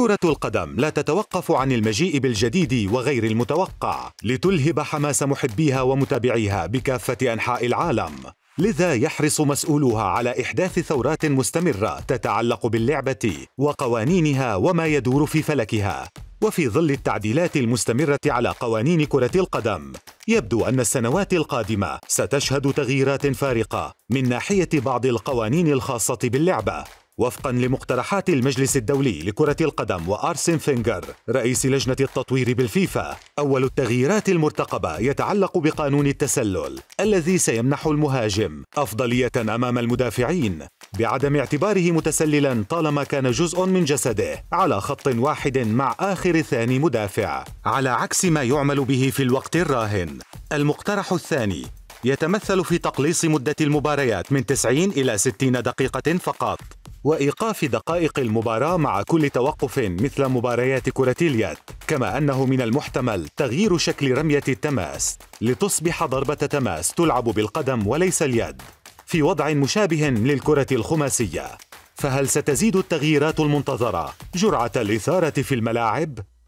كرة القدم لا تتوقف عن المجيء بالجديد وغير المتوقع لتلهب حماس محبيها ومتابعيها بكافة أنحاء العالم لذا يحرص مسؤولوها على إحداث ثورات مستمرة تتعلق باللعبة وقوانينها وما يدور في فلكها وفي ظل التعديلات المستمرة على قوانين كرة القدم يبدو أن السنوات القادمة ستشهد تغييرات فارقة من ناحية بعض القوانين الخاصة باللعبة وفقا لمقترحات المجلس الدولي لكرة القدم وأرسن فينجر رئيس لجنة التطوير بالفيفا أول التغييرات المرتقبة يتعلق بقانون التسلل الذي سيمنح المهاجم أفضلية أمام المدافعين بعدم اعتباره متسللا طالما كان جزء من جسده على خط واحد مع آخر ثاني مدافع على عكس ما يعمل به في الوقت الراهن المقترح الثاني يتمثل في تقليص مدة المباريات من 90 إلى 60 دقيقة فقط وإيقاف دقائق المباراة مع كل توقف مثل مباريات كرة اليد كما أنه من المحتمل تغيير شكل رمية التماس لتصبح ضربة تماس تلعب بالقدم وليس اليد في وضع مشابه للكرة الخماسية فهل ستزيد التغييرات المنتظرة جرعة الإثارة في الملاعب؟